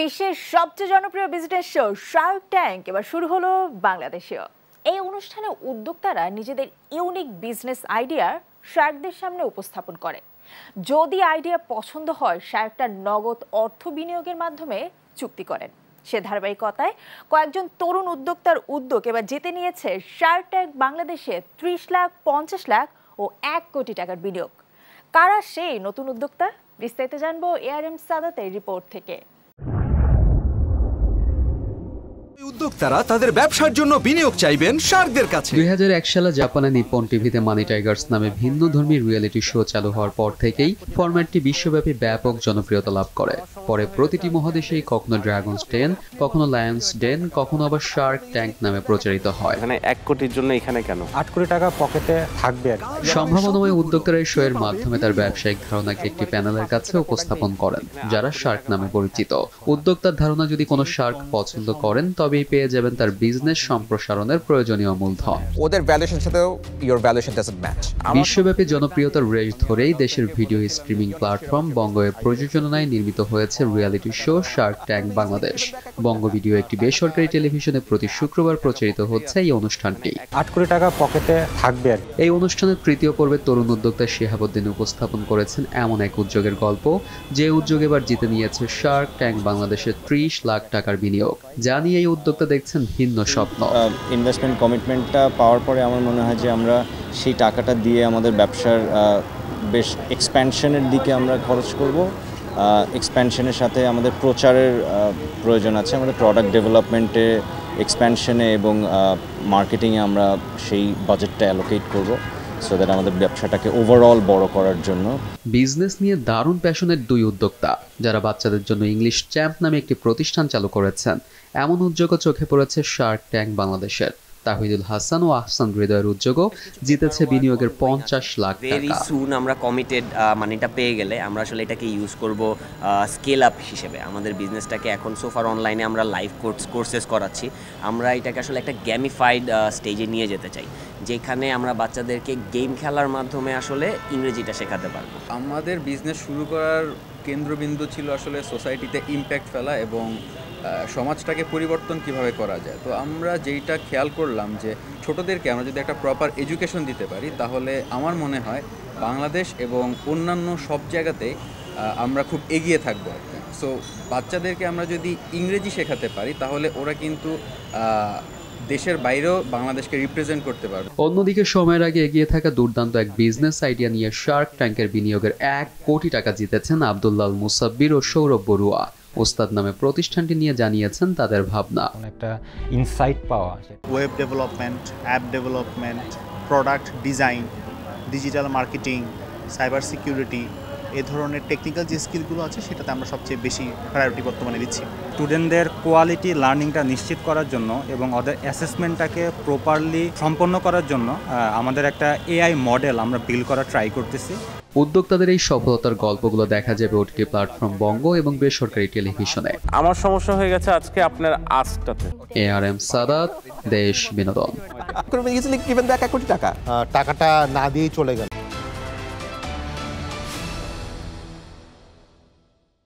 বিশ্বের সবচেয়ে জনপ্রিয় বিজনেস শো শার্ক ট্যাঙ্ক এবার শুরু হলো বাংলাদেশেও এই অনুষ্ঠানে উদ্যোক্তারা নিজেদের ইউনিক বিজনেস আইডিয়া শার্কদের সামনে উপস্থাপন করে যদি আইডিয়া পছন্দ হয় শার্কটা নগদ অর্থ বিনিয়োগের মাধ্যমে চুক্তি করেন সে ধারাবাহিকতায় কয়েকজন তরুণ উদ্যোক্তার উদ্যোগ এবার জেতে নিয়েছে শার্ক ট্যাঙ্ক বাংলাদেশে ত্রিশ লাখ পঞ্চাশ লাখ ও এক কোটি টাকার বিনিয়োগ কারা সেই নতুন উদ্যোক্তা বিস্তারিত জানবো এআরএম সাদাতের রিপোর্ট থেকে উদ্যোক্তারা তাদের ব্যবসার জন্য বিনিয়োগ চাইবেন শার্কদের কাছে দুই হাজার এক সালে জাপানে নিপন টিভিতে মানি টাইগার্স নামে ভিন্ন ধর্মী রিয়েলিটি শো চালু হওয়ার পর থেকেই ফরম্যাটটি বিশ্বব্যাপী ব্যাপক জনপ্রিয়তা লাভ করে পরে প্রতিটি মহাদেশেই কখনো ড্রাগনস ডেন কখনো লায়ন্স ডেন কখনো আবার শার্ক ট্যাঙ্ক নামে প্রচারিত হয় মানে এক কোটির জন্য এখানে কেন আট কোটি টাকা পকেটে থাকবে সম্ভাবনাময় উদ্যোক্তারা এই শোয়ের মাধ্যমে তার ব্যবসায়িক ধারণাকে একটি প্যানেলের কাছে উপস্থাপন করেন যারা শার্ক নামে পরিচিত উদ্যোক্তার ধারণা যদি কোনো শার্ক পছন্দ করেন তবেই পেয়ে যাবেন তার বিজনেস সম্প্রসারণের প্রয়োজনীয় মূলধন ওদের ভ্যালুয়েশন সাথেও ইওর ভ্যালুয়েশন ডাজন্ট ম্যাচ বিশ্বব্যাপী জনপ্রিয়তার রেশ ধরেই দেশের ভিডিও স্ট্রিমিং প্ল্যাটফর্ম বঙ্গয়ের প্রযোজনায় নির্মিত হয়েছে করেছে reality show shark tank Bangladesh Bongo video একটি বেসরকারি টেলিভিশনে প্রতি শুক্রবার প্রচারিত হচ্ছে এই অনুষ্ঠানটি আট কোটি টাকা পকেটে থাকবে এই অনুষ্ঠানের তৃতীয় পর্বে তরুণ উদ্যোক্তা শিহাবুদ্দিন উপস্থাপন করেছেন এমন এক উদ্যোগের গল্প যে উদ্যোগ এবার জিতে নিয়েছে শার্ক ট্যাঙ্ক বাংলাদেশের ত্রিশ লাখ টাকার বিনিয়োগ যা নিয়ে এই উদ্যোক্তা দেখছেন ভিন্ন স্বপ্ন ইনভেস্টমেন্ট কমিটমেন্টটা পাওয়ার পরে আমার মনে হয় যে আমরা সেই টাকাটা দিয়ে আমাদের ব্যবসার বেশ এক্সপ্যানশনের দিকে আমরা খরচ করব এক্সপ্যানশনের সাথে আমাদের প্রচারের প্রয়োজন আছে আমাদের প্রোডাক্ট ডেভেলপমেন্টে এক্সপ্যানশনে এবং মার্কেটিংয়ে আমরা সেই বাজেটটা অ্যালোকেট করব সো দ্যাট আমাদের ব্যবসাটাকে ওভারঅল বড় করার জন্য বিজনেস নিয়ে দারুণ প্যাশনের দুই উদ্যোক্তা যারা বাচ্চাদের জন্য ইংলিশ চ্যাম্প নামে একটি প্রতিষ্ঠান চালু করেছেন এমন উদ্যোগও চোখে পড়েছে শার্ক ট্যাঙ্ক বাংলাদেশের তাহিদুল হাসান ও আহসান হৃদয়ের উদ্যোগও জিতেছে বিনিয়োগের পঞ্চাশ লাখ ভেরি সুন আমরা কমিটেড মানিটা পেয়ে গেলে আমরা আসলে এটাকে ইউজ করব স্কেল আপ হিসেবে আমাদের বিজনেসটাকে এখন সোফার অনলাইনে আমরা লাইভ কোর্স কোর্সেস করাচ্ছি আমরা এটাকে আসলে একটা গ্যামিফাইড স্টেজে নিয়ে যেতে চাই যেখানে আমরা বাচ্চাদেরকে গেম খেলার মাধ্যমে আসলে ইংরেজিটা শেখাতে পারবো আমাদের বিজনেস শুরু করার কেন্দ্রবিন্দু ছিল আসলে সোসাইটিতে ইম্প্যাক্ট ফেলা এবং সমাজটাকে পরিবর্তন কিভাবে করা যায় তো আমরা যেইটা খেয়াল করলাম যে ছোটদেরকে আমরা যদি একটা প্রপার এডুকেশন দিতে পারি তাহলে আমার মনে হয় বাংলাদেশ এবং অন্যান্য সব জায়গাতে আমরা খুব এগিয়ে থাকবো আর কি সো বাচ্চাদেরকে আমরা যদি ইংরেজি শেখাতে পারি তাহলে ওরা কিন্তু দেশের বাইরেও বাংলাদেশকে রিপ্রেজেন্ট করতে পারবে অন্যদিকে সময়ের আগে এগিয়ে থাকা দুর্দান্ত এক বিজনেস আইডিয়া নিয়ে শার্ক ট্যাঙ্কের বিনিয়োগের এক কোটি টাকা জিতেছেন আবদুল্লাল মুসাব্বির ও সৌরভ বড়ুয়া ওস্তাদ নামে প্রতিষ্ঠানটি নিয়ে জানিয়েছেন তাদের ভাবনা একটা ইনসাইট পাওয়া web development app development product design digital marketing cyber security এ ধরনের টেকনিক্যাল যে স্কিলগুলো আছে সেটাতে আমরা সবচেয়ে বেশি প্রায়োরিটি বর্তমানে দিচ্ছি স্টুডেন্টদের কোয়ালিটি লার্নিংটা নিশ্চিত করার জন্য এবং ওদের অ্যাসেসমেন্টটাকে প্রপারলি সম্পন্ন করার জন্য আমাদের একটা এআই মডেল আমরা বিল করা ট্রাই করতেছি উদ্যোক্তাদের এই সফলতার গল্পগুলো দেখা যাবে ওটিটি প্ল্যাটফর্ম বঙ্গ এবং বেসরকারি টেলিভিশনে আমার সমস্যা হয়ে গেছে আজকে আপনার আজটাতে এ আর এম সাদাত দেশ বিনোদন টাকাটা না দিয়ে চলে গেল